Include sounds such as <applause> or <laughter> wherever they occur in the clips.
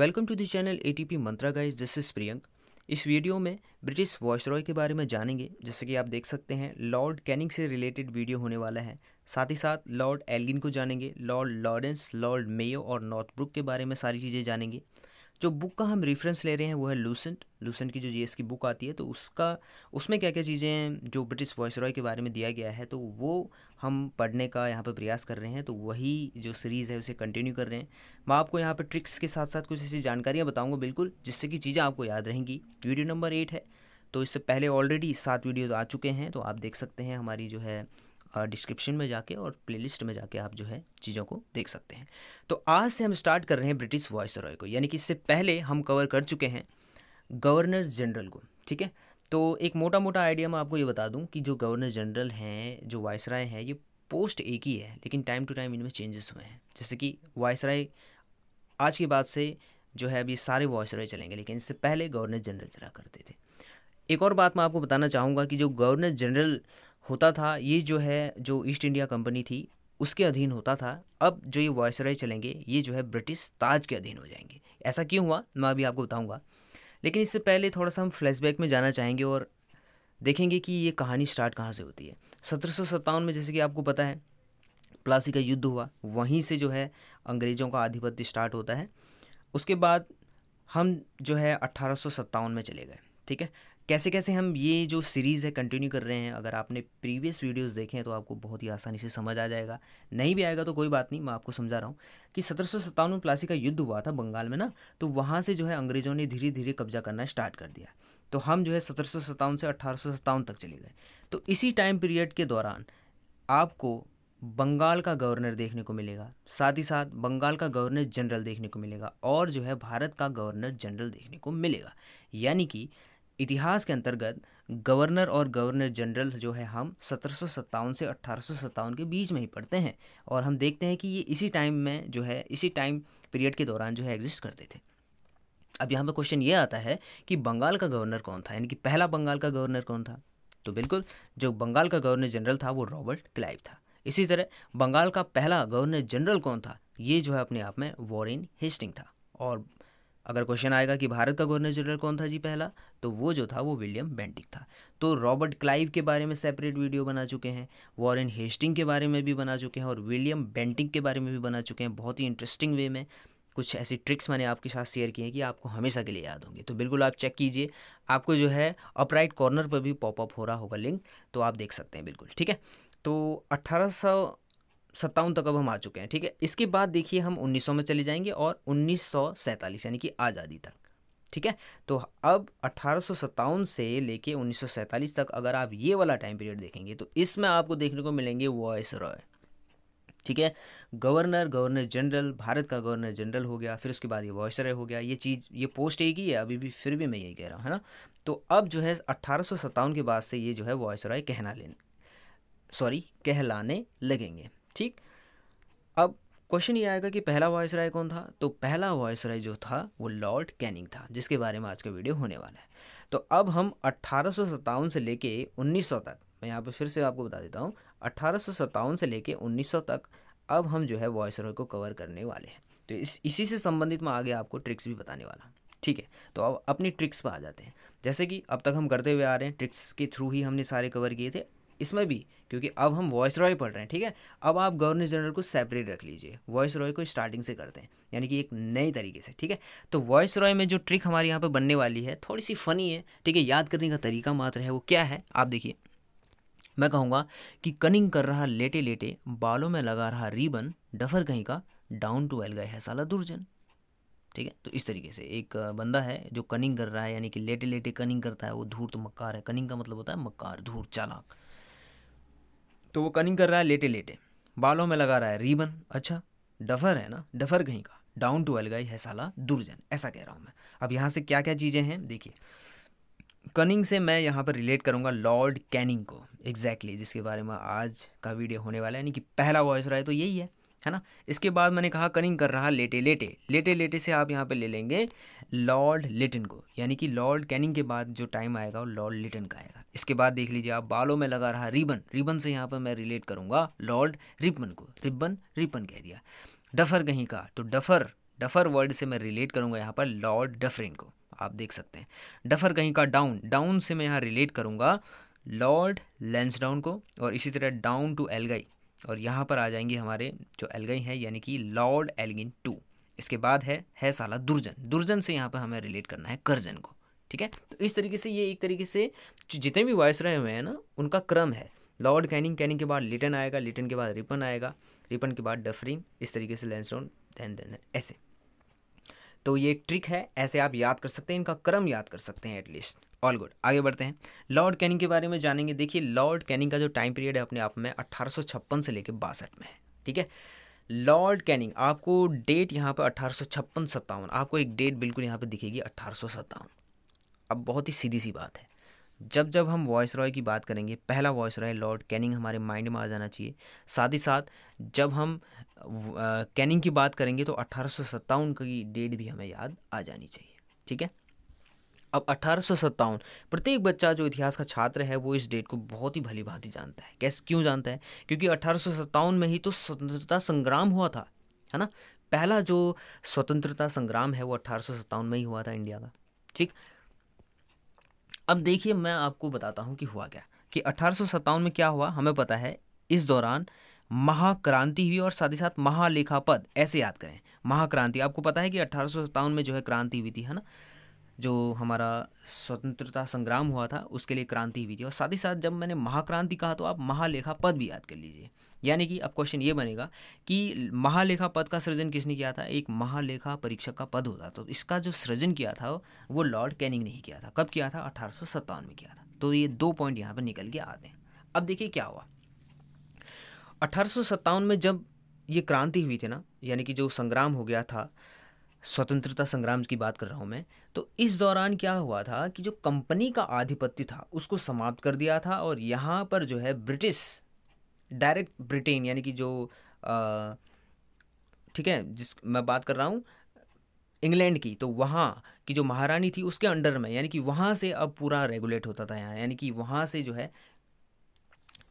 Welcome to the channel ATP Mantra guys this is Priyank इस video में British Roy के बारे में जानेंगे जैसे कि आप देख सकते हैं लॉर्ड कैनिंग से रिलेटेड वीडियो होने वाला है साथ ही साथ लॉर्ड एल्गिन को जानेंगे लॉर्ड लॉरेंस लॉर्ड मेयो और नॉर्थब्रुक के बारे में सारी चीज़ें जानेंगे जो बुक का हम रेफरेंस ले रहे हैं वो है लूसेंट लूसेंट की जो जीएस की बुक आती है तो उसका उसमें क्या क्या चीज़ें जो ब्रिटिश वॉइस रॉय के बारे में दिया गया है तो वो हम पढ़ने का यहाँ पर प्रयास कर रहे हैं तो वही जो सीरीज़ है उसे कंटिन्यू कर रहे हैं मैं आपको यहाँ पर ट्रिक्स के साथ साथ कुछ ऐसी जानकारियाँ बताऊँगा बिल्कुल जिससे कि चीज़ें आपको याद रहेंगी वीडियो नंबर एट है तो इससे पहले ऑलरेडी सात वीडियोज़ आ चुके हैं तो आप देख सकते हैं हमारी जो है डिस्क्रिप्शन में जाके और प्लेलिस्ट में जाके आप जो है चीज़ों को देख सकते हैं तो आज से हम स्टार्ट कर रहे हैं ब्रिटिश वॉइस रॉय को यानी कि इससे पहले हम कवर कर चुके हैं गवर्नर जनरल को ठीक है तो एक मोटा मोटा आइडिया मैं आपको ये बता दूँ कि जो गवर्नर जनरल हैं जो राय हैं ये पोस्ट एक ही है लेकिन टाइम टू टाइम इनमें चेंजेस हुए हैं जैसे कि राय आज की बात से जो है अभी सारे वायसराय चलेंगे लेकिन इससे पहले गवर्नर जनरल चला करते थे एक और बात मैं आपको बताना चाहूँगा कि जो गवर्नर जनरल होता था ये जो है जो ईस्ट इंडिया कंपनी थी उसके अधीन होता था अब जो ये वॉयसराय चलेंगे ये जो है ब्रिटिश ताज के अधीन हो जाएंगे ऐसा क्यों हुआ मैं अभी आपको बताऊँगा लेकिन इससे पहले थोड़ा सा हम फ्लैशबैक में जाना चाहेंगे और देखेंगे कि ये कहानी स्टार्ट कहाँ से होती है सत्रह में जैसे कि आपको पता है प्लासी का युद्ध हुआ वहीं से जो है अंग्रेज़ों का आधिपत्य स्टार्ट होता है उसके बाद हम जो है अट्ठारह में चले गए ठीक है कैसे कैसे हम ये जो सीरीज़ है कंटिन्यू कर रहे हैं अगर आपने प्रीवियस वीडियोस देखे हैं तो आपको बहुत ही आसानी से समझ आ जाएगा नहीं भी आएगा तो कोई बात नहीं मैं आपको समझा रहा हूँ कि सत्रह सौ प्लासी का युद्ध हुआ था बंगाल में ना तो वहाँ से जो है अंग्रेज़ों ने धीरे धीरे कब्जा करना स्टार्ट कर दिया तो हम जो है सत्रह से अठारह तक चले गए तो इसी टाइम पीरियड के दौरान आपको बंगाल का गवर्नर देखने को मिलेगा साथ ही साथ बंगाल का गवर्नर जनरल देखने को मिलेगा और जो है भारत का गवर्नर जनरल देखने को मिलेगा यानी कि इतिहास के अंतर्गत गवर्नर और गवर्नर जनरल जो है हम सत्रह से अट्ठारह के बीच में ही पढ़ते हैं और हम देखते हैं कि ये इसी टाइम में जो है इसी टाइम पीरियड के दौरान जो है एग्जिस्ट करते थे अब यहाँ पर क्वेश्चन ये आता है कि बंगाल का गवर्नर कौन था यानी कि पहला बंगाल का गवर्नर कौन था तो बिल्कुल जो बंगाल का गवर्नर जनरल था वो रॉबर्ट क्लाइव था इसी तरह बंगाल का पहला गवर्नर जनरल कौन था ये जो है अपने आप में वॉरिन हेस्टिंग था और अगर क्वेश्चन आएगा कि भारत का गवर्नर जनरल कौन था जी पहला तो वो जो था वो विलियम बेंटिक था तो रॉबर्ट क्लाइव के बारे में सेपरेट वीडियो बना चुके हैं वॉरेन हेस्टिंग के बारे में भी बना चुके हैं और विलियम बेंटिक के बारे में भी बना चुके हैं बहुत ही इंटरेस्टिंग वे में कुछ ऐसी ट्रिक्स मैंने आपके साथ शेयर की हैं कि आपको हमेशा के लिए याद होंगे तो बिल्कुल आप चेक कीजिए आपको जो है अपराइट कॉर्नर पर भी पॉपअप हो रहा होगा लिंक तो आप देख सकते हैं बिल्कुल ठीक है तो अट्ठारह सत्तावन तक अब हम आ चुके हैं ठीक है इसके बाद देखिए हम 1900 में चले जाएंगे और उन्नीस यानी कि आज़ादी तक ठीक है तो अब अट्ठारह से लेके उन्नीस तक अगर आप ये वाला टाइम पीरियड देखेंगे तो इसमें आपको देखने को मिलेंगे वॉयस रॉय ठीक है गवर्नर गवर्नर जनरल भारत का गवर्नर जनरल हो गया फिर उसके बाद ये रॉय हो गया ये चीज़ ये पोस्ट एक ही है अभी भी फिर भी मैं यही कह रहा हूँ है ना तो अब जो है अट्ठारह के बाद से ये जो है रॉय कहना लेने सॉरी कहलाने लगेंगे ठीक अब क्वेश्चन ये आएगा कि पहला वॉइस राय कौन था तो पहला वॉइस राय जो था वो लॉर्ड कैनिंग था जिसके बारे में आज का वीडियो होने वाला है तो अब हम अट्ठारह से लेके उन्नीस तक मैं यहाँ पर फिर से आपको बता देता हूँ अट्ठारह से लेके उन्नीस तक अब हम जो है वॉइस रॉय को कवर करने वाले हैं तो इस इसी से संबंधित मैं आगे आपको ट्रिक्स भी बताने वाला ठीक है तो अब अपनी ट्रिक्स पर आ जाते हैं जैसे कि अब तक हम करते हुए आ रहे हैं ट्रिक्स के थ्रू ही हमने सारे कवर किए थे इसमें भी क्योंकि अब हम वॉइस रॉय पढ़ रहे हैं ठीक है अब आप गवर्नर जनरल को सेपरेट रख लीजिए वॉइस रॉय को स्टार्टिंग से करते हैं यानी कि एक नए तरीके से ठीक है तो वॉइस रॉय में जो ट्रिक हमारे यहाँ पर बनने वाली है थोड़ी सी फ़नी है ठीक है याद करने का तरीका मात्र है वो क्या है आप देखिए मैं कहूँगा कि कनिंग कर रहा लेटे लेटे बालों में लगा रहा रीबन डफर कहीं का डाउन टू एल गए है साला दुर्जन ठीक है तो इस तरीके से एक बंदा है जो कनिंग कर रहा है यानी कि लेटे लेटे कनिंग करता है वो धूर्त मक्कार है कनिंग का मतलब होता है मक्कार धूर्त चालाक तो वो कनिंग कर रहा है लेटे लेटे बालों में लगा रहा है रीबन अच्छा डफर है ना डफर कहीं का डाउन टू अलगाई है साला दुर्जन ऐसा कह रहा हूँ मैं अब यहाँ से क्या क्या चीज़ें हैं देखिए कनिंग से मैं यहाँ पर रिलेट करूँगा लॉर्ड कैनिंग को एग्जैक्टली exactly, जिसके बारे में आज का वीडियो होने वाला है यानी कि पहला वॉइस रहा है तो यही है है ना इसके बाद मैंने कहा कनिंग कर रहा लेटे लेटे लेटे लेटे से आप यहाँ पर ले लेंगे लॉर्ड लिटन को यानी कि लॉर्ड कैनिंग के बाद जो टाइम आएगा वो लॉर्ड लिटन का आएगा इसके बाद देख लीजिए आप बालों में लगा रहा रिबन रिबन से यहाँ पर मैं रिलेट करूँगा लॉर्ड रिबन को रिबन रिबन कह दिया डफर कहीं का तो डफर डफर वर्ड से मैं रिलेट करूँगा यहाँ पर लॉर्ड डफरिन को आप देख सकते हैं डफर कहीं का डाउन डाउन से मैं यहाँ रिलेट करूँगा लॉर्ड डाउन को और इसी तरह डाउन टू एलगई और यहाँ पर आ जाएंगे हमारे जो एलगई हैं यानी कि लॉर्ड एलगिन टू इसके बाद है है साला दुर्जन दुर्जन से यहाँ पर हमें रिलेट करना है करजन को ठीक है तो इस तरीके से ये एक तरीके से जितने भी वॉयस रहे हुए हैं ना उनका क्रम है लॉर्ड कैनिंग कैनिंग के बाद लिटन आएगा लिटन के बाद रिपन आएगा रिपन के बाद डफरिंग इस तरीके से लैंडस्टोन धैन धैन ऐसे तो ये एक ट्रिक है ऐसे आप याद कर सकते हैं इनका क्रम याद कर सकते हैं एटलीस्ट ऑल गुड आगे बढ़ते हैं लॉर्ड कैनिंग के बारे में जानेंगे देखिए लॉर्ड कैनिंग का जो टाइम पीरियड है अपने आप में अट्ठारह से लेकर बासठ में है ठीक है लॉर्ड कैनिंग आपको डेट यहाँ पर अट्ठारह सौ आपको एक डेट बिल्कुल यहाँ पर दिखेगी अट्ठारह अब बहुत ही सीधी सी बात है जब जब हम वॉइस रॉय की बात करेंगे पहला वॉइस रॉय लॉर्ड कैनिंग हमारे माइंड में आ जाना चाहिए साथ ही साथ जब हम कैनिंग की बात करेंगे तो अठारह की डेट भी हमें याद आ जानी चाहिए ठीक है अब अट्ठारह प्रत्येक बच्चा जो इतिहास का छात्र है वो इस डेट को बहुत ही भली भांति जानता है कैसे क्यों जानता है क्योंकि अट्ठारह में ही तो स्वतंत्रता संग्राम हुआ था है ना पहला जो स्वतंत्रता संग्राम है वो अट्ठारह में ही हुआ था इंडिया का ठीक अब देखिए मैं आपको बताता हूँ कि हुआ क्या कि अठारह में क्या हुआ हमें पता है इस दौरान महाक्रांति हुई और साथ ही साथ महालेखापद ऐसे याद करें महाक्रांति आपको पता है कि अठारह में जो है क्रांति हुई थी है ना जो हमारा स्वतंत्रता संग्राम हुआ था उसके लिए क्रांति हुई थी और साथ ही साथ जब मैंने महाक्रांति कहा तो आप महालेखा पद भी याद कर लीजिए यानी कि अब क्वेश्चन ये बनेगा कि महालेखा पद का सृजन किसने किया था एक महालेखा परीक्षक का पद होता तो इसका जो सृजन किया था वो लॉर्ड कैनिंग ने ही किया था कब किया था अठारह में किया था तो ये दो पॉइंट यहाँ पर निकल के आते हैं अब देखिए क्या हुआ अठारह में जब ये क्रांति हुई थी ना यानी कि जो संग्राम हो गया था स्वतंत्रता संग्राम की बात कर रहा हूँ मैं तो इस दौरान क्या हुआ था कि जो कंपनी का आधिपत्य था उसको समाप्त कर दिया था और यहाँ पर जो है ब्रिटिश डायरेक्ट ब्रिटेन यानी कि जो ठीक है जिस मैं बात कर रहा हूँ इंग्लैंड की तो वहाँ की जो महारानी थी उसके अंडर में यानी कि वहाँ से अब पूरा रेगुलेट होता था यहाँ यानी कि वहाँ से जो है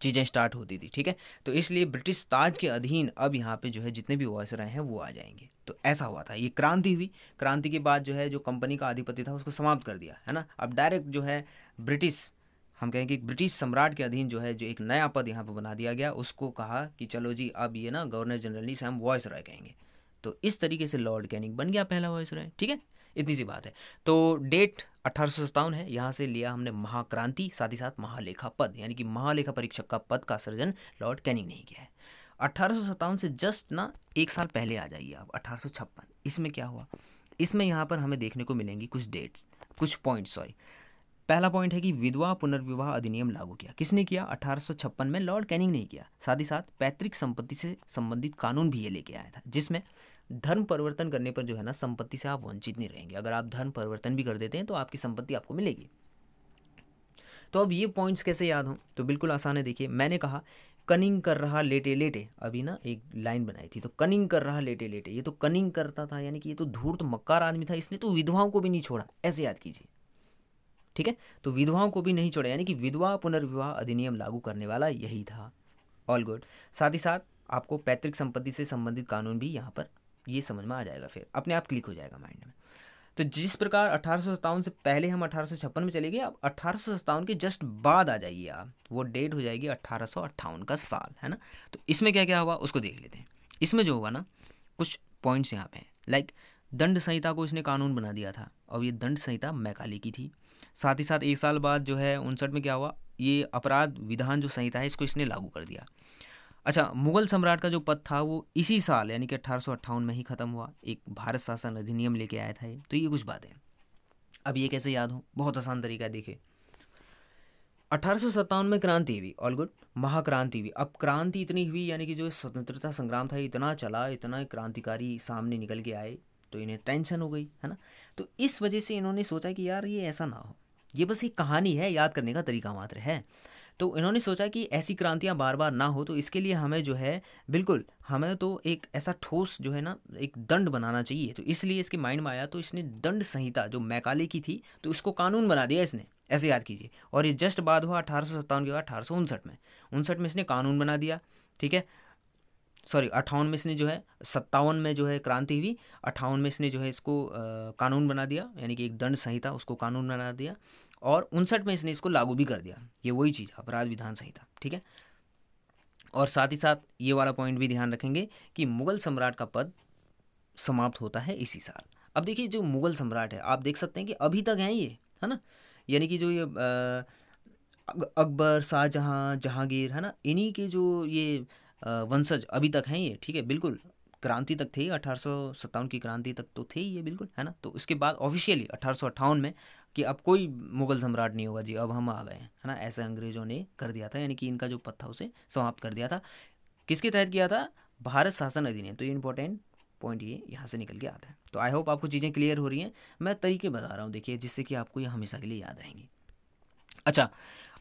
चीज़ें स्टार्ट होती थी ठीक है तो इसलिए ब्रिटिश ताज के अधीन अब यहाँ पे जो है जितने भी वॉयस रहे हैं वो आ जाएंगे तो ऐसा हुआ था ये क्रांति हुई क्रांति के बाद जो है जो कंपनी का अधिपति था उसको समाप्त कर दिया है ना अब डायरेक्ट जो है ब्रिटिश हम कहें कि ब्रिटिश सम्राट के अधीन जो है जो एक नया पद यहाँ पर बना दिया गया उसको कहा कि चलो जी अब ये ना गवर्नर जनरली से हम वॉइस रॉय कहेंगे तो इस तरीके से लॉर्ड कैनिंग बन गया पहला वॉइस रॉय ठीक है इतनी सी बात है तो डेट अठारह है यहाँ से लिया हमने महाक्रांति साथ ही साथ महालेखा पद यानी कि महालेखा परीक्षक का पद का सृजन लॉर्ड कैनिंग ने किया है अठारह से जस्ट ना एक साल पहले आ जाइए आप अठारह इसमें क्या हुआ इसमें यहाँ पर हमें देखने को मिलेंगी कुछ डेट्स कुछ पॉइंट सॉरी पहला पॉइंट है कि विधवा पुनर्विवाह अधिनियम लागू किया किसने किया अठारह में लॉर्ड कैनिंग ने किया साथ ही साथ पैतृक संपत्ति से संबंधित कानून भी ये लेके आया था जिसमें धर्म परिवर्तन करने पर जो है ना संपत्ति से आप वंचित नहीं रहेंगे अगर आप धर्म परिवर्तन भी कर देते हैं तो आपकी संपत्ति आपको मिलेगी तो अब ये पॉइंट्स कैसे याद हों तो बिल्कुल आसान है देखिए मैंने कहा कनिंग कर रहा लेटे लेटे अभी ना एक लाइन बनाई थी तो कनिंग कर रहा लेटे लेटे ये तो कनिंग करता था यानी कि ये तो धूर्त मक्कार आदमी था इसने तो विधवाओं को भी नहीं छोड़ा ऐसे याद कीजिए ठीक है तो विधवाओं को भी नहीं छोड़ा यानी कि विधवा पुनर्विवाह अधिनियम लागू करने वाला यही था ऑल गुड साथ ही साथ आपको पैतृक संपत्ति से संबंधित कानून भी यहाँ पर ये समझ में आ जाएगा फिर अपने आप क्लिक हो जाएगा माइंड में तो जिस प्रकार अठारह से पहले हम अठारह में चले गए अब अठारह के जस्ट बाद आ जाइए आप वो डेट हो जाएगी अठारह का साल है ना तो इसमें क्या क्या हुआ उसको देख लेते हैं इसमें जो हुआ ना कुछ पॉइंट्स यहाँ पे हैं लाइक दंड संहिता को इसने कानून बना दिया था और ये दंड संहिता मैकाली की थी साथ ही साथ एक साल बाद जो है उनसठ में क्या हुआ ये अपराध विधान जो संहिता है इसको इसने लागू कर दिया अच्छा मुगल सम्राट का जो पद था वो इसी साल यानी कि अट्ठारह में ही ख़त्म हुआ एक भारत शासन अधिनियम लेके आया था ये तो ये कुछ बातें अब ये कैसे याद हो बहुत आसान तरीका देखे देखिए अठारह में क्रांति हुई ऑल गुड महाक्रांति हुई अब क्रांति इतनी हुई यानी कि जो स्वतंत्रता संग्राम था इतना चला इतना क्रांतिकारी सामने निकल के आए तो इन्हें टेंशन हो गई है ना तो इस वजह से इन्होंने सोचा कि यार ये ऐसा ना हो ये बस एक कहानी है याद करने का तरीका मात्र है तो इन्होंने सोचा कि ऐसी क्रांतियाँ बार बार ना हो तो इसके लिए हमें जो है बिल्कुल हमें तो एक ऐसा ठोस जो है ना एक दंड बनाना चाहिए तो इसलिए इसके माइंड में आया तो इसने दंड संहिता जो मैकाले की थी तो इसको कानून बना दिया इसने ऐसे याद कीजिए और ये जस्ट बाद हुआ अठारह के बाद अठारह में उनसठ में इसने कानून बना दिया ठीक है सॉरी अट्ठावन में इसने जो है सत्तावन में जो है क्रांति हुई अट्ठावन में इसने जो है इसको आ, कानून बना दिया यानी कि एक दंड संहिता उसको कानून बना दिया और उनसठ में इसने इसको लागू भी कर दिया ये वही चीज़ अपराध विधान संहिता ठीक है और साथ ही साथ ये वाला पॉइंट भी ध्यान रखेंगे कि मुगल सम्राट का पद समाप्त होता है इसी साल अब देखिए जो मुगल सम्राट है आप देख सकते हैं कि अभी तक हैं ये है ना यानी कि जो ये अकबर शाहजहाँ जहांगीर है ना इन्हीं के जो ये वंशज अभी तक हैं ये ठीक है बिल्कुल क्रांति तक थे अठारह की क्रांति तक तो थे ये बिल्कुल है ना तो उसके बाद ऑफिशियली अठारह में कि अब कोई मुगल सम्राट नहीं होगा जी अब हम आ गए हैं है ना ऐसे अंग्रेजों ने कर दिया था यानी कि इनका जो पत्था उसे समाप्त कर दिया था किसके तहत किया था भारत शासन अधिनियम तो ये इंपॉर्टेंट पॉइंट ये यहाँ से निकल के आता है तो आई होप आपको चीज़ें क्लियर हो रही हैं मैं तरीके बता रहा हूँ देखिए जिससे कि आपको ये हमेशा के लिए याद रहेंगी अच्छा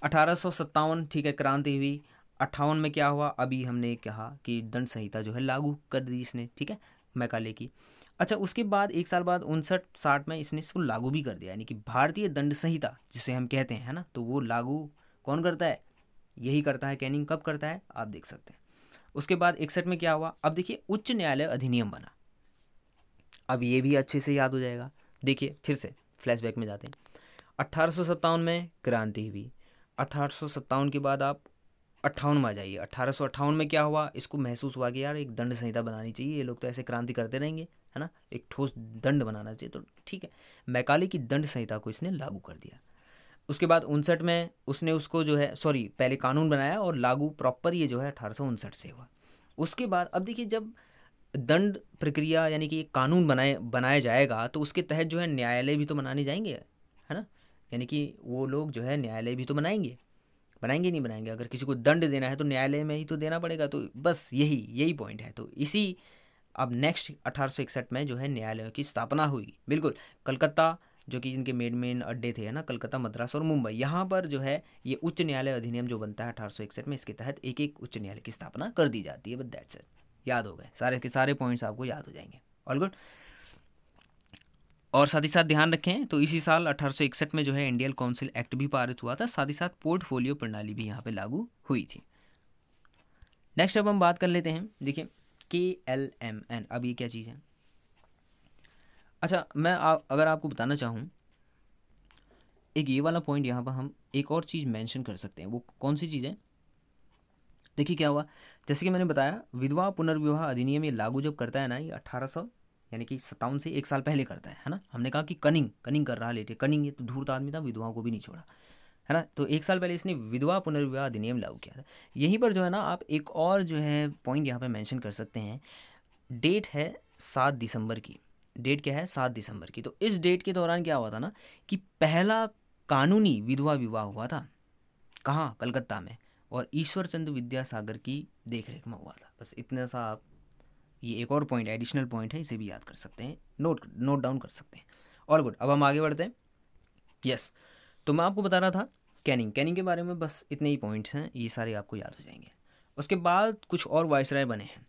अठारह ठीक है क्रांति हुई अट्ठावन में क्या हुआ अभी हमने कहा कि दंड संहिता जो है लागू कर दी इसने ठीक है मैकाले की अच्छा उसके बाद एक साल बाद उनसठ साठ में इसने इसको लागू भी कर दिया यानी कि भारतीय दंड संहिता जिसे हम कहते हैं है ना तो वो लागू कौन करता है यही करता है कैनिंग कब करता है आप देख सकते हैं उसके बाद इकसठ में क्या हुआ अब देखिए उच्च न्यायालय अधिनियम बना अब ये भी अच्छे से याद हो जाएगा देखिए फिर से फ्लैशबैक में जाते हैं अट्ठारह में क्रांति हुई अठारह के बाद आप अट्ठावन में आ जाइए अट्ठारह में क्या हुआ इसको महसूस हुआ कि यार एक दंड संहिता बनानी चाहिए ये लोग तो ऐसे क्रांति करते रहेंगे है ना एक ठोस दंड बनाना चाहिए तो ठीक है मैकाले की दंड संहिता को इसने लागू कर दिया उसके बाद उनसठ में उसने उसको जो है सॉरी पहले कानून बनाया और लागू प्रॉपर ये जो है अठारह से हुआ उसके बाद अब देखिए जब दंड प्रक्रिया यानी कि एक कानून बनाए बनाया जाएगा तो उसके तहत जो है न्यायालय भी तो बनाने जाएंगे है ना यानी कि वो लोग जो है न्यायालय भी तो बनाएंगे बनाएंगे नहीं बनाएंगे अगर किसी को दंड देना है तो न्यायालय में ही तो देना पड़ेगा तो बस यही यही पॉइंट है तो इसी अब नेक्स्ट अठारह में जो है न्यायालयों की स्थापना हुई बिल्कुल कलकत्ता जो कि इनके मेन मेन अड्डे थे है ना कलकत्ता मद्रास और मुंबई यहाँ पर जो है ये उच्च न्यायालय अधिनियम जो बनता है अठारह में इसके तहत एक एक उच्च न्यायालय की स्थापना कर दी जाती है बट दैट्स इट याद हो गए सारे के सारे पॉइंट्स आपको याद हो जाएंगे ऑल गुड और साथ ही साथ ध्यान रखें तो इसी साल 1861 में जो है इंडियन काउंसिल एक्ट भी पारित हुआ था साथ ही साथ पोर्टफोलियो प्रणाली भी यहाँ पे लागू हुई थी नेक्स्ट अब हम बात कर लेते हैं देखिए के एल एम एन अब ये क्या चीज़ है अच्छा मैं आ, अगर आपको बताना चाहूँ एक ये वाला पॉइंट यहाँ पर हम एक और चीज़ मेंशन कर सकते हैं वो कौन सी चीज़ है देखिए क्या हुआ जैसे कि मैंने बताया विधवा पुनर्विवाह अधिनियम ये लागू जब करता है ना ये अठारह यानी कि सत्तावन से एक साल पहले करता है है ना हमने कहा कि कनिंग कनिंग कर रहा लेटे कनिंग ये तो धूर्त आदमी था विधवाओं को भी नहीं छोड़ा है ना तो एक साल पहले इसने विधवा पुनर्विवाह अधिनियम लागू किया था यहीं पर जो है ना आप एक और जो है पॉइंट यहाँ पर मैंशन कर सकते हैं डेट है सात दिसंबर की डेट क्या है सात दिसंबर की तो इस डेट के दौरान क्या हुआ था ना कि पहला कानूनी विधवा विवाह हुआ था कहाँ कलकत्ता में और ईश्वर चंद्र विद्यासागर की देखरेख में हुआ था बस इतना सा आप ये एक और पॉइंट एडिशनल पॉइंट है इसे भी याद कर सकते हैं नोट नोट डाउन कर सकते हैं और गुड अब हम आगे बढ़ते हैं यस yes. तो मैं आपको बता रहा था कैनिंग कैनिंग के बारे में बस इतने ही पॉइंट्स हैं ये सारे आपको याद हो जाएंगे उसके बाद कुछ और राय बने हैं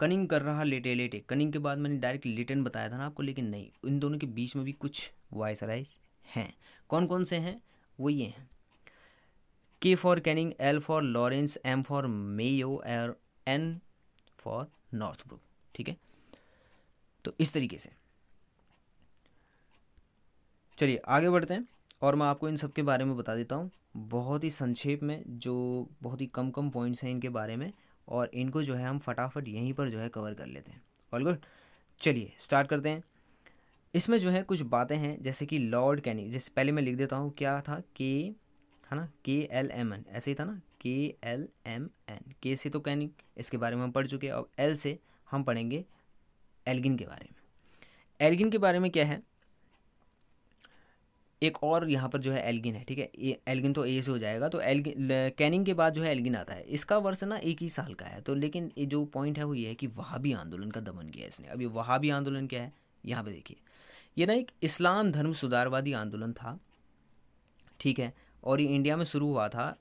कनिंग कर रहा लेटे लेटे कनिंग के बाद मैंने डायरेक्ट लेटन बताया था ना आपको लेकिन नहीं इन दोनों के बीच में भी कुछ राइज हैं कौन कौन से हैं वो ये हैं K for Canning L for Lawrence M for Mayo uh N for Northbrook ठीक है तो इस तरीके से चलिए आगे बढ़ते हैं और मैं आपको इन सब के बारे में बता देता हूँ बहुत ही संक्षेप में जो बहुत ही कम कम पॉइंट्स हैं इनके बारे में और इनको जो है हम फटाफट यहीं पर जो है कवर कर लेते हैं ऑल गुड चलिए स्टार्ट करते हैं इसमें जो है कुछ बातें हैं जैसे कि लॉर्ड कैनी जैसे पहले मैं लिख देता हूँ क्या था के है ना के एल एम एन ऐसे ही था ना के एल एम एन के से तो कैनिंग इसके बारे में हम पढ़ चुके हैं और एल से हम पढ़ेंगे एल्गिन के बारे में एल्गिन के बारे में क्या है एक और यहाँ पर जो है एल्गिन है ठीक है एल्गिन तो ए से हो जाएगा तो एल्गिन कैनिंग के बाद जो है एल्गिन आता है इसका वर्ष ना एक ही साल का है तो लेकिन ये जो पॉइंट है वो ये है कि भी आंदोलन का दमन किया इसने अभी वहाँ भी आंदोलन क्या है यहाँ पे देखिए ये ना एक इस्लाम धर्म सुधारवादी आंदोलन था ठीक है और ये इंडिया में शुरू हुआ था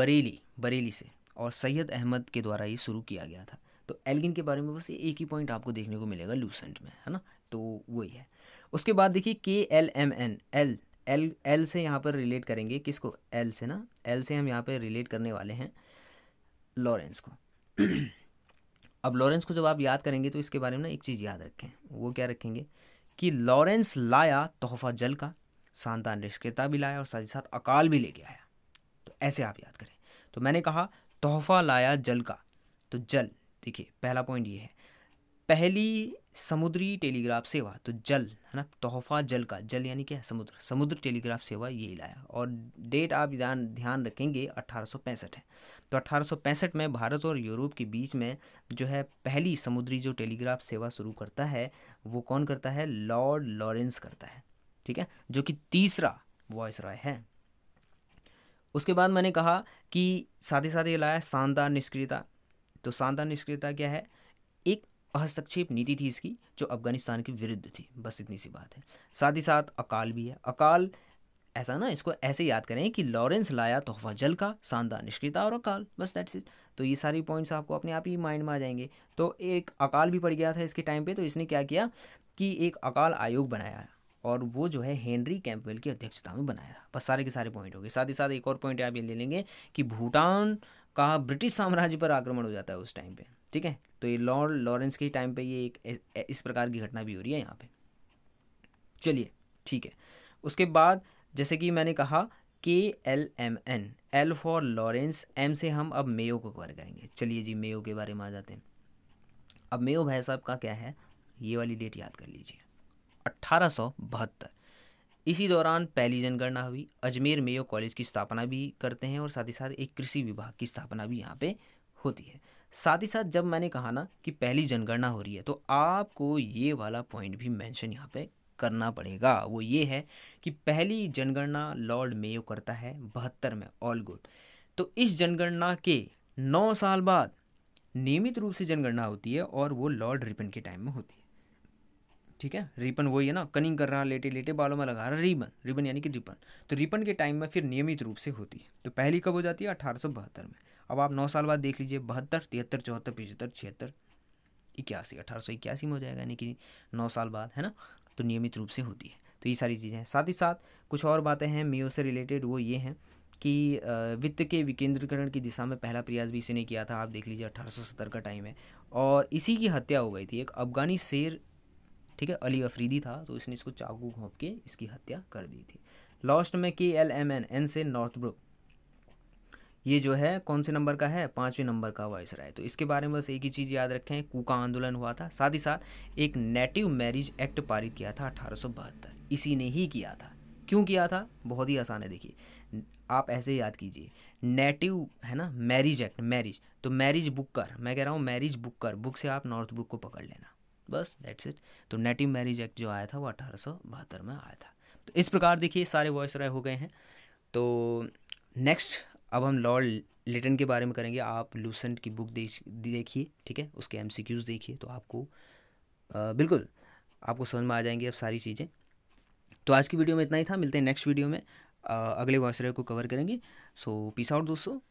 बरेली बरेली से और सैयद अहमद के द्वारा ये शुरू किया गया था तो एल्गिन के बारे में बस एक ही पॉइंट आपको देखने को मिलेगा लूसेंट में है ना तो वही है उसके बाद देखिए K L M N L L L से यहाँ पर रिलेट करेंगे किसको एल से ना एल से हम यहाँ पर रिलेट करने वाले हैं लॉरेंस को <clears throat> अब लॉरेंस को जब आप याद करेंगे तो इसके बारे में ना एक चीज़ याद रखें वो क्या रखेंगे कि लॉरेंस लाया तोहफा जल का सांता निष्क्रियता भी लाया और साथ ही साथ अकाल भी लेके आया तो ऐसे आप याद करें तो मैंने कहा तोहफा लाया जल का तो जल देखिए पहला पॉइंट ये है पहली समुद्री टेलीग्राफ सेवा तो जल है ना तोहफा जल का जल यानी क्या समुद्र समुद्र टेलीग्राफ सेवा ये लाया और डेट आप ध्यान ध्यान रखेंगे अट्ठारह है तो अट्ठारह में भारत और यूरोप के बीच में जो है पहली समुद्री जो टेलीग्राफ सेवा शुरू करता है वो कौन करता है लॉर्ड लॉरेंस करता है ठीक है जो कि तीसरा वॉइस रॉय है उसके बाद मैंने कहा कि साथ ही साथ ये लाया शानदार निष्क्रियता तो शानदार निष्क्रियता क्या है एक हस्तक्षेप नीति थी इसकी जो अफगानिस्तान के विरुद्ध थी बस इतनी सी बात है साथ ही साथ अकाल भी है अकाल ऐसा ना इसको ऐसे याद करें कि लॉरेंस लाया तोहफा जल का शानदार निष्क्रियता और अकाल बस दैट्स इट तो ये सारी पॉइंट्स आपको अपने आप ही माइंड में आ जाएंगे तो एक अकाल भी पड़ गया था इसके टाइम पे तो इसने क्या किया कि एक अकाल आयोग बनाया और वो जो है हेनरी कैंपवेल की अध्यक्षता में बनाया था बस सारे के सारे पॉइंट हो गए साथ ही साथ एक और पॉइंट आप ये ले लेंगे कि भूटान कहा ब्रिटिश साम्राज्य पर आक्रमण हो जाता है उस टाइम पे ठीक है तो ये लॉर्ड लॉरेंस के टाइम पे ये एक इस प्रकार की घटना भी हो रही है यहाँ पे चलिए ठीक है उसके बाद जैसे कि मैंने कहा K L M N L for Lawrence M से हम अब मेयो को कवर करेंगे चलिए जी मेयो के बारे में आ जाते हैं अब मेयो भाई साहब का क्या है ये वाली डेट याद कर लीजिए अट्ठारह सौ बहत्तर इसी दौरान पहली जनगणना हुई अजमेर मेयो कॉलेज की स्थापना भी करते हैं और साथ ही साथ एक कृषि विभाग की स्थापना भी यहाँ पे होती है साथ ही साथ जब मैंने कहा ना कि पहली जनगणना हो रही है तो आपको ये वाला पॉइंट भी मेंशन यहाँ पे करना पड़ेगा वो ये है कि पहली जनगणना लॉर्ड मेयो करता है बहत्तर में ऑल गुड तो इस जनगणना के नौ साल बाद नियमित रूप से जनगणना होती है और वो लॉर्ड रिपन के टाइम में होती है ठीक है रिपन वही है ना कनिंग कर रहा लेटे लेटे बालों में लगा रहा रिबन रिबन यानी कि रिपन तो रिपन के टाइम में फिर नियमित रूप से होती है तो पहली कब हो जाती है अठारह में अब आप नौ साल बाद देख लीजिए बहत्तर तिहत्तर चौहत्तर पिछहत्तर छिहत्तर इक्यासी अठारह इक्यासी में हो जाएगा यानी कि नौ साल बाद है ना तो नियमित रूप से होती है तो ये सारी चीज़ें हैं साथ ही साथ कुछ और बातें हैं मियो से रिलेटेड वो ये हैं कि वित्त के विकेंद्रीकरण की दिशा में पहला प्रयास भी इसी ने किया था आप देख लीजिए अठारह का टाइम है और इसी की हत्या हो गई थी एक अफगानी शेर ठीक है अली अफरीदी था तो इसने इसको चाकू घोंप के इसकी हत्या कर दी थी लॉस्ट में K L M N N से नॉर्थ ब्रुक ये जो है कौन से नंबर का है पाँचवें नंबर का रहा राय तो इसके बारे में बस एक ही चीज़ याद रखें कूका आंदोलन हुआ था साथ ही साथ एक नेटिव मैरिज एक्ट पारित किया था अठारह इसी ने ही किया था क्यों किया था बहुत ही आसान है देखिए आप ऐसे याद कीजिए नेटिव है ना मैरिज एक्ट मैरिज तो मैरिज बुक कर मैं कह रहा हूँ मैरिज बुक कर बुक से आप नॉर्थ बुक को पकड़ लेना बस दैट्स इट तो नेटिव मैरिज एक्ट जो आया था वो अठारह में आया था तो इस प्रकार देखिए सारे वॉइस राय हो गए हैं तो नेक्स्ट अब हम लॉर्ड लिटन के बारे में करेंगे आप लूसेंट की बुक देखिए ठीक है उसके एम देखिए तो आपको आ, बिल्कुल आपको समझ में आ जाएंगी अब सारी चीज़ें तो आज की वीडियो में इतना ही था मिलते हैं नेक्स्ट वीडियो में आ, अगले वॉइस को कवर करेंगे सो पीस आउट दोस्तों